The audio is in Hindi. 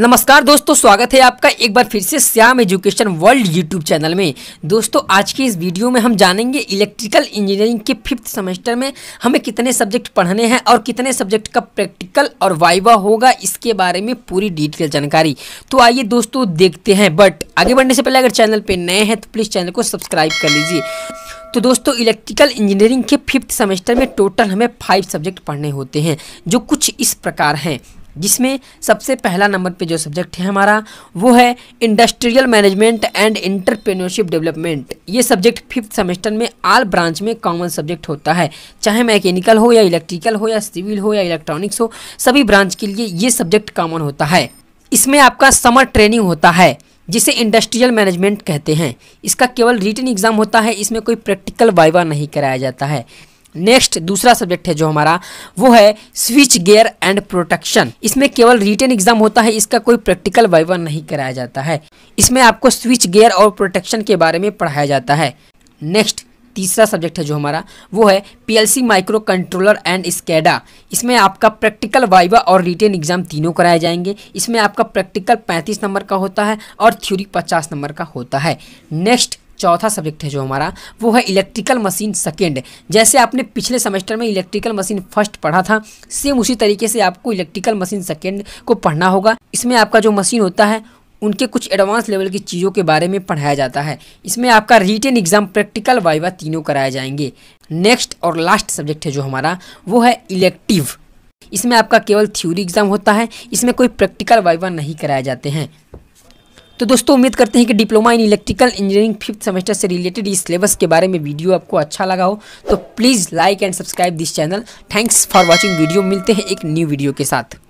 नमस्कार दोस्तों स्वागत है आपका एक बार फिर से Shyam education world YouTube channel में दोस्तों आज की इस वीडियो में हम जानेंगे इलेक्ट्रिकल इंजीनियरिंग के फिफ्थ सेमेस्टर में हमें कितने सब्जेक्ट पढ़ने हैं और कितने सब्जेक्ट का प्रैक्टिकल और वाइवा होगा इसके बारे में पूरी डिटेल जानकारी तो आइए दोस्तों देखते हैं बट आगे बढ़ने से पहले अगर चैनल पर नए हैं तो प्लीज़ चैनल को सब्सक्राइब कर लीजिए तो दोस्तों इलेक्ट्रिकल इंजीनियरिंग के फिफ्थ सेमेस्टर में टोटल हमें फाइव सब्जेक्ट पढ़ने होते हैं जो कुछ इस प्रकार हैं जिसमें सबसे पहला नंबर पे जो सब्जेक्ट है हमारा वो है industrial management and entrepreneurship development ये सब्जेक्ट फिफ्थ सेमेस्टर में आल ब्रांच में कॉमन सब्जेक्ट होता है चाहे मैकेनिकल हो या इलेक्ट्रिकल हो या सिविल हो या इलेक्ट्रॉनिक्स हो सभी ब्रांच के लिए ये सब्जेक्ट कॉमन होता है इसमें आपका समर ट्रेनिंग होता है जिसे इंडस्ट्रियल मैनेजमेंट कहते हैं इसका केवल रिटर्न एग्जाम होता है इसमें कोई प्रैक्टिकल वाइवा नहीं कराया जाता है नेक्स्ट दूसरा सब्जेक्ट है जो हमारा वो है स्विच गेयर एंड प्रोटेक्शन इसमें केवल रिटर्न एग्जाम होता है इसका कोई प्रैक्टिकल वाइवा नहीं कराया जाता है इसमें आपको स्विच गेयर और प्रोटेक्शन के बारे में पढ़ाया जाता है नेक्स्ट तीसरा सब्जेक्ट है जो हमारा वो है PLC micro controller and SCADA इसमें आपका प्रैक्टिकल वाइवा और रिटेन एग्जाम तीनों कराए जाएंगे इसमें आपका प्रैक्टिकल 35 नंबर का होता है और थ्योरी 50 नंबर का होता है नेक्स्ट चौथा सब्जेक्ट है जो हमारा वो है इलेक्ट्रिकल मशीन सेकेंड जैसे आपने पिछले सेमेस्टर में इलेक्ट्रिकल मशीन फर्स्ट पढ़ा था सेम उसी तरीके से आपको इलेक्ट्रिकल मशीन सेकेंड को पढ़ना होगा इसमें आपका जो मशीन होता है उनके कुछ एडवांस लेवल की चीज़ों के बारे में पढ़ाया जाता है इसमें आपका रिटेन एग्जाम प्रैक्टिकल वाइवा तीनों कराए जाएंगे नेक्स्ट और लास्ट सब्जेक्ट है जो हमारा वो है इलेक्टिव इसमें आपका केवल थ्योरी एग्ज़ाम होता है इसमें कोई प्रैक्टिकल वाइवा नहीं कराए जाते हैं तो दोस्तों उम्मीद करते हैं कि diploma in electrical engineering fifth semester से रिलेटेड इस सिलेबस के बारे में वीडियो आपको अच्छा लगा हो तो please like and subscribe this channel thanks for watching video मिलते हैं एक न्यू वीडियो के साथ